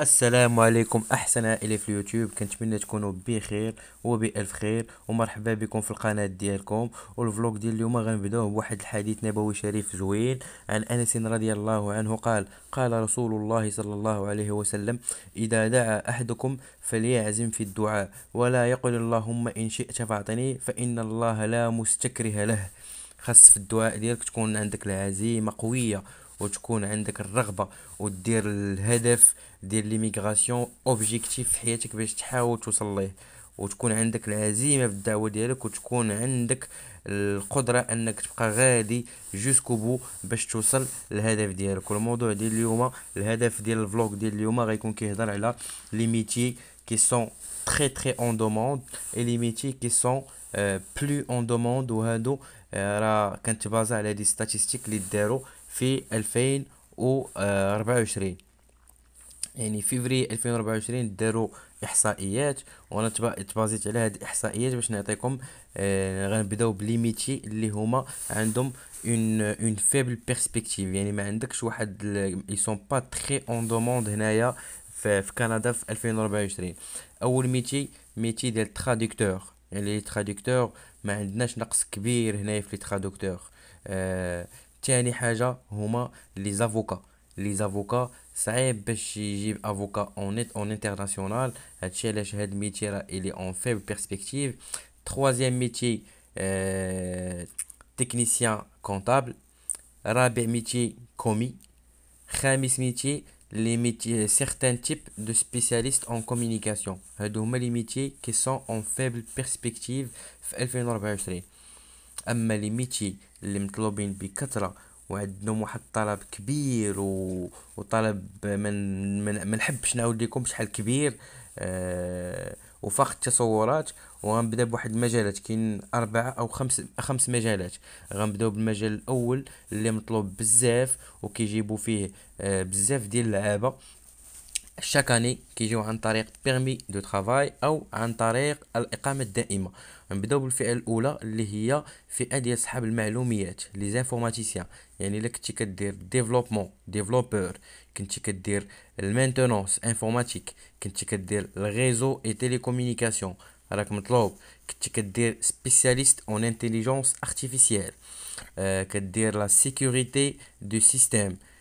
السلام عليكم احسن عائله في اليوتيوب كنتمنى تكونوا بخير وبالف خير ومرحبا بكم في القناه ديالكم والفلوق ديال اليوم غنبداوه بواحد الحديث نبوي شريف زوين عن انس رضي الله عنه قال قال رسول الله صلى الله عليه وسلم اذا دعا احدكم فليعزم في الدعاء ولا يقل اللهم ان شئت فاعطني فان الله لا مستكره له خاص في الدعاء ديالك تكون عندك العزيمه قويه وتكون عندك الرغبه ودير الهدف ديال ليميغراسيون اوبجيكتيف في حياتك باش تحاول توصل ليه وتكون عندك العزيمه في الدعوه ديالك وتكون عندك القدره انك تبقى غادي جوسكو بو باش توصل للهدف ديالك والموضوع ديال اليوم الهدف ديال الفلوغ ديال اليوم غيكون كيهضر على لي ميتي كي سون تري تري اون دوموند اي لي ميتي كي سون بلو اون دوموند وهادو آه، راه بازا على دي ستاتيستيك اللي داروا في 2024 يعني فيفري 2024 داروا احصائيات وانا تبازيت على هاد الاحصائيات باش نعطيكم آه غنبداو بليميتي اللي هما عندهم اون اون فيبل بيرسبكتيف يعني ما عندكش واحد اي سون با تري اون دوموند هنايا في, في كندا في 2024 اول ميتي ميتي ديال تراديكتور يعني لي تراديكتور ما عندناش نقص كبير هنايا في لي تراديكتور آه Deuxièmement, les avocats. Les avocats, c'est un avocat en international. il est en faible perspective. Troisième métier, technicien comptable. Quatrième métier, commis. les métier, certains types de spécialistes en communication. Ce les métiers qui sont en faible perspective. qui en faible perspective. اما لي ميتي اللي مطلوبين بكثره وعندهم واحد الطلب كبير و... وطلب من من ما نحبش نعاود لكم شحال كبير أه... وفاق التصورات وغنبدا بواحد المجالات كاين اربعه او خمس خمس مجالات غنبداو بالمجال الاول اللي مطلوب بزاف وكيجيبوا فيه أه بزاف ديال اللعابه chaque année qui jouent un tarif permis de travail ou un tarif à l'écamette d'aïma. On va dire que le oula, l'IA fait aider les habits malhomiètes, les informaticiens. Il y a une ticket de développement, développeur, ticket de maintenance informatique, une ticket de réseau et télécommunications. Alors comme tu l'as, une ticket de spécialiste en intelligence artificielle, une ticket de la sécurité du système.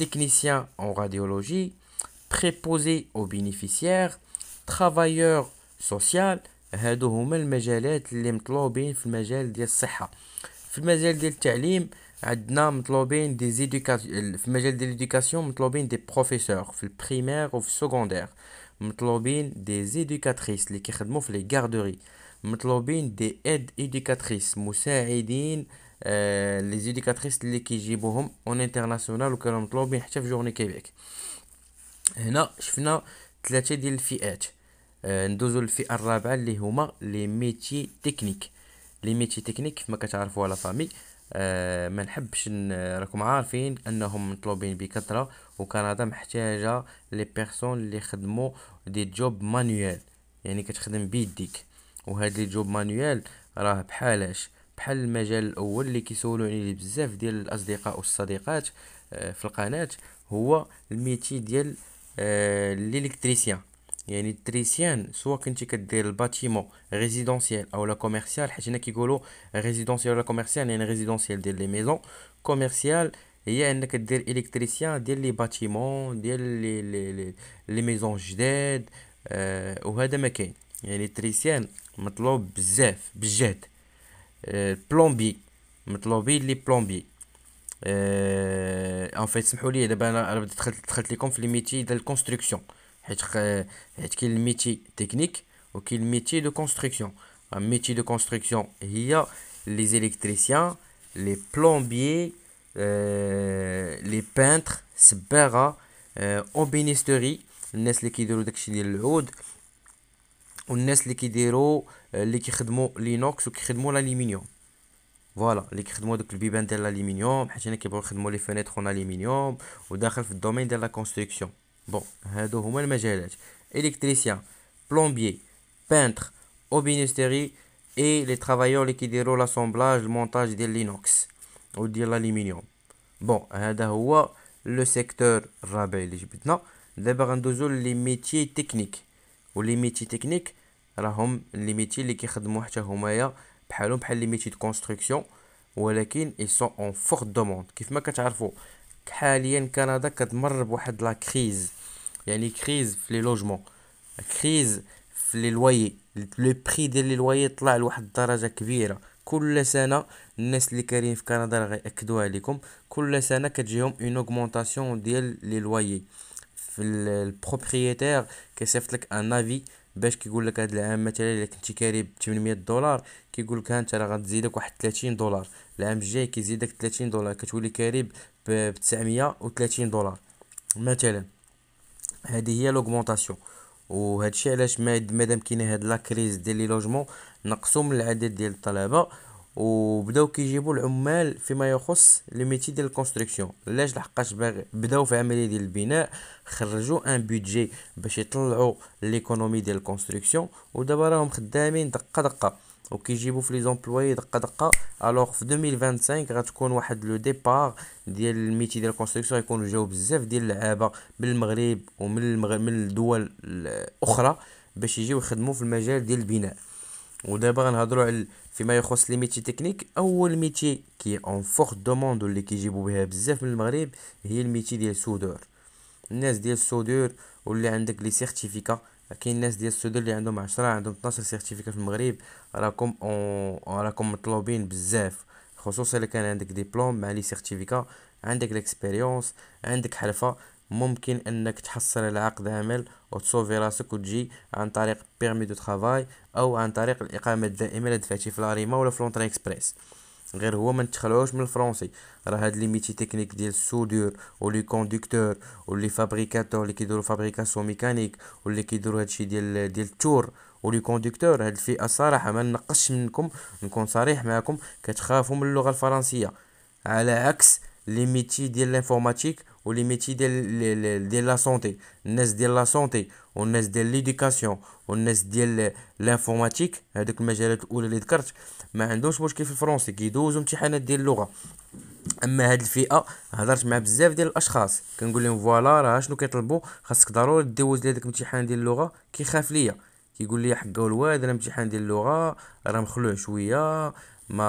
Technicien en radiologie, Préposé aux bénéficiaires, Travailleur social, C'est ce que nous demandons dans le domaine de la santé. Dans le domaine de l'éducation, nous demandons des professeurs dans le primaire ou le secondaire. Nous demandons des éducatrices qui dans les garderies. Nous demandons des aides éducatrices qui nous aident. لي زيديكاتريس اللي كيجيبوهم اون انترناسيونال وكانوا مطلوبين حتى في جورني كيبيك هنا شفنا ثلاثه ديال الفئات آه، ندوزو للفئه الرابعه اللي هما لي ميتي تكنيك لي ميتي تكنيك كما كتعرفوا لا فامي آه، ما نحبش راكم عارفين انهم مطلوبين بكثره وكندا محتاجه لي بيرسون اللي خدموا دي جوب مانيوال يعني كتخدم بيديك وهاد لي جوب مانيوال راه بحالاش Le et résidentiel ou la commerciale c'est de l'électricien, le commercial, le commercial, le commercial, commercial, le commercial, le commercial, commercial, commercial, commercial, plombier, plombier les plombiers, en fait c'est pour les de métier de construction, être être un métier technique ou un métier de construction, un métier de construction, il y a les électriciens, les plombiers, euh, les peintres, les au les en on ce qui de les des euh, les qui de l'inox ou qui l'aluminium. Voilà, les qui créent de l'aluminium. Je ne sais pas si vous avez fenêtres en aluminium. Ou dans le domaine de la construction. Bon, c'est vais vous montrer le Électricien, plombier, peintre, ministère et les travailleurs qui déroulent l'assemblage, le montage de l'inox ou de l'aluminium. Bon, c'est vais le secteur rabais Maintenant, je vais les métiers techniques. Ou les métiers techniques. راهم لي ميتي اللي كيخدموا حتى همايا بحالهم بحال لي ميتي دو كونستركسيون ولكن اي سون اون فور دوموند كيف ما كتعرفوا حاليا كندا كتمر بواحد لا كريز يعني كريز في لي لوجمون كريز في لي لوايي لو بري ديال لي لوايي طلع لواحد الدرجه كبيره كل سنه الناس اللي كاينين في كندا راه غياكدوها عليكم كل سنه كتجيهم اون اوغمونطاسيون ديال لي لوايي في البروبريتير كيصيفط لك ان افي باش كيقول لك هذا العام مثلا الا كنتي كاري ب 800 دولار كيقول لك ها انت راه غتزيدك واحد 30 دولار العام الجاي كيزيدك 30 دولار كتولي كاري ب 930 دولار مثلا هذه هي لوغمونطاسيون وهذا الشيء علاش مادام كاينه هاد لا كريز ديال لي لوجمون نقصوا من العدد ديال الطلبه وبداو كيجيبوا العمال فيما يخص لي ميتي ديال الكونستركسيون علاش لحقاش بداو في عمليه ديال البناء خرجوا ان بودجي باش يطلعوا ليكونومي ديال الكونستركسيون ودابا راهم خدامين دقه دقه وكيجيبوا في لي زومبلوي دقه دقه الوغ في 2025 غتكون واحد لو ديبار ديال الميتي ديال الكونستركسيون غيكونوا جاو بزاف ديال اللعابه من المغرب ومن المغرب من الدول الاخرى باش يجيو يخدموا في المجال ديال البناء ودابا غنهضروا على فيما يخص لي ميتي تكنيك اول ميتي كي اون فور دوموند اللي كيجيبوا بها بزاف من المغرب هي الميتي ديال السودور الناس ديال السودور واللي عندك لي سيرتيفيكا كاين الناس ديال السودور اللي عندهم 10 عندهم 12 سيرتيفيكا في المغرب راكم اون راكم مطلوبين بزاف خصوصا الا كان عندك ديبلوم مع لي سيرتيفيكا عندك ليكسبيريونس عندك حرفه ممكن انك تحصل على عقد عمل وتصوفي راسك وتجي عن طريق بيرمي دو ترافاي او عن طريق الاقامه الدائمه اللي دفعتي في لاريما ولا في اكسبريس غير هو ما نتخلعوش من الفرونسي راه هاد لي ميتي تكنيك ديال السودور ولي كونديكتور ولي فابريكاتور اللي كيديروا فابريكاسيون ميكانيك واللي كيديروا هادشي ديال ديال التور ولي كونديكتور هاد الفئه الصراحه ما نقصش منكم نكون صريح معكم كتخافوا من اللغه الفرنسيه على عكس les métiers de l'informatique ou les métiers de, de, de la santé. N'est de la santé, on n'est de l'éducation, on n'est de l'informatique, هذوك المجالات الأولى اللي ذكرت ما عندهمش مشكل في الفرونسي كيدوزو امتحانات ديال اللغة. اما هاد الفئه هضرت مع بزاف ديال الاشخاص كنقول لهم فوالا راه شنو كيطلبوا خاصك ضروري دوز داك الامتحان ديال اللغه كيخاف ليا كيقول لي حقه الواد راه امتحان ديال اللغه راه مخلوع شويه ما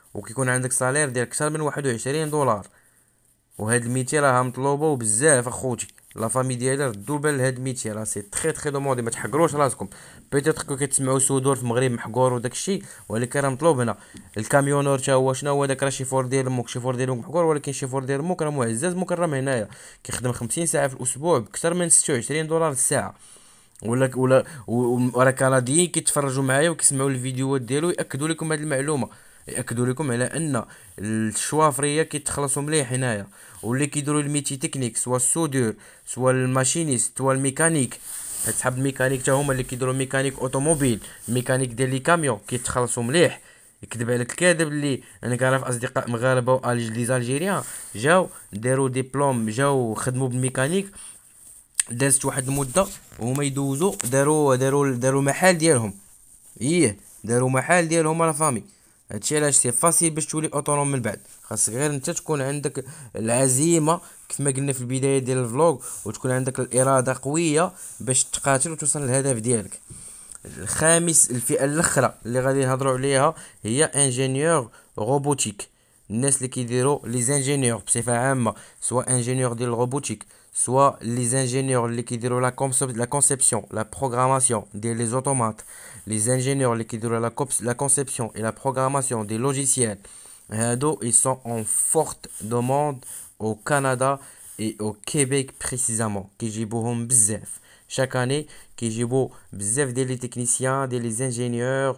وكيكون عندك سالير ديال اكثر من واحد وعشرين دولار وهاد الميتي راها مطلوبه بزاف اخوتي لا فامي ديالي ردوا بال لهاد الميتي راه سي تري تري دوموندي ما تحقروش راسكم بيتيتر كتسمعوا سودور في المغرب محقور وداك الشيء ولكن راه مطلوب هنا الكاميونور تا هو شنو هو داك راه شيفور ديال شي شيفور ديال امك محقور ولكن شيفور ديال موك راه معزز مكرم هنايا كيخدم 50 ساعه في الاسبوع بكثر من 26 دولار الساعه ولا ولا وراه كنديين كيتفرجوا معايا وكيسمعوا الفيديوهات ديالو ياكدوا لكم هذه المعلومه ياكدوا لكم على ان الشوافريه كيتخلصوا مليح هنايا واللي كيديروا الميتي تكنيك سوا السودور سوا الماشينيست سوا الميكانيك اصحاب الميكانيك حتى هما اللي كيديروا ميكانيك اوتوموبيل ميكانيك ديال لي كاميون كيتخلصوا مليح يكذب عليك الكاذب اللي انا كنعرف اصدقاء مغاربه والجيريان جاو داروا ديبلوم جاو خدموا بالميكانيك دازت واحد المده وهما يدوزوا داروا داروا داروا محل ديالهم ايه داروا محل ديالهم لا فامي هادشي علاش سي فاسيل باش تولي اوتونوم من بعد خاصك غير انت تكون عندك العزيمه كيف ما قلنا في البدايه ديال الفلوغ وتكون عندك الاراده قويه باش تقاتل وتوصل للهدف ديالك الخامس الفئه الاخرى اللي غادي نهضروا عليها هي انجينيور روبوتيك الناس اللي كيديروا لي انجينيور بصفه عامه سواء انجينيور ديال الروبوتيك soit les ingénieurs qui la, la conception, la programmation des automates, les ingénieurs qui la, la conception et la programmation des logiciels, ils sont en forte demande au Canada et au Québec précisément, Chaque année, qui des techniciens, des ingénieurs,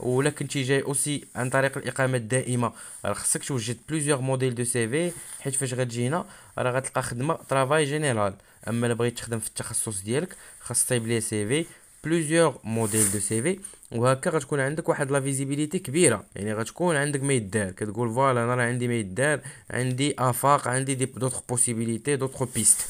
ولا كنتي جاي اوسي عن طريق الاقامه الدائمه راه خصك توجد بليزيوغ موديل دو سي في حيت فاش غتجي هنا راه غتلقى خدمه طرافاي جينيرال اما الا بغيت تخدم في التخصص ديالك خاص طيب ليه سي في بليزيوغ موديل دو سي في وهكا غتكون عندك واحد لا فيزيبيليتي كبيره يعني غتكون عندك ما يدار كتقول فوالا انا راه عندي ما يدار عندي افاق عندي دي دوطخ بوسيبيليتي دوطخ بيست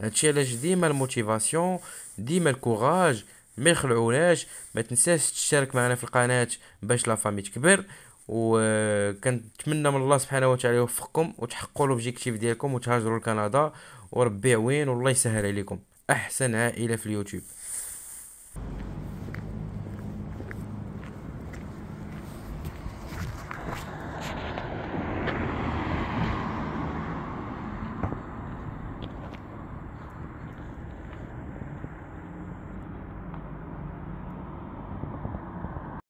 هادشي علاش ديما الموتيفاسيون ديما الكوراج ما يخلعوناش ما تنساش تشترك معنا في القناه باش لا فامي تكبر وكنتمنى من الله سبحانه وتعالى يوفقكم وتحققوا لوبجيكتيف ديالكم وتهاجروا لكندا وربي يعوين والله يسهل عليكم احسن عائله في اليوتيوب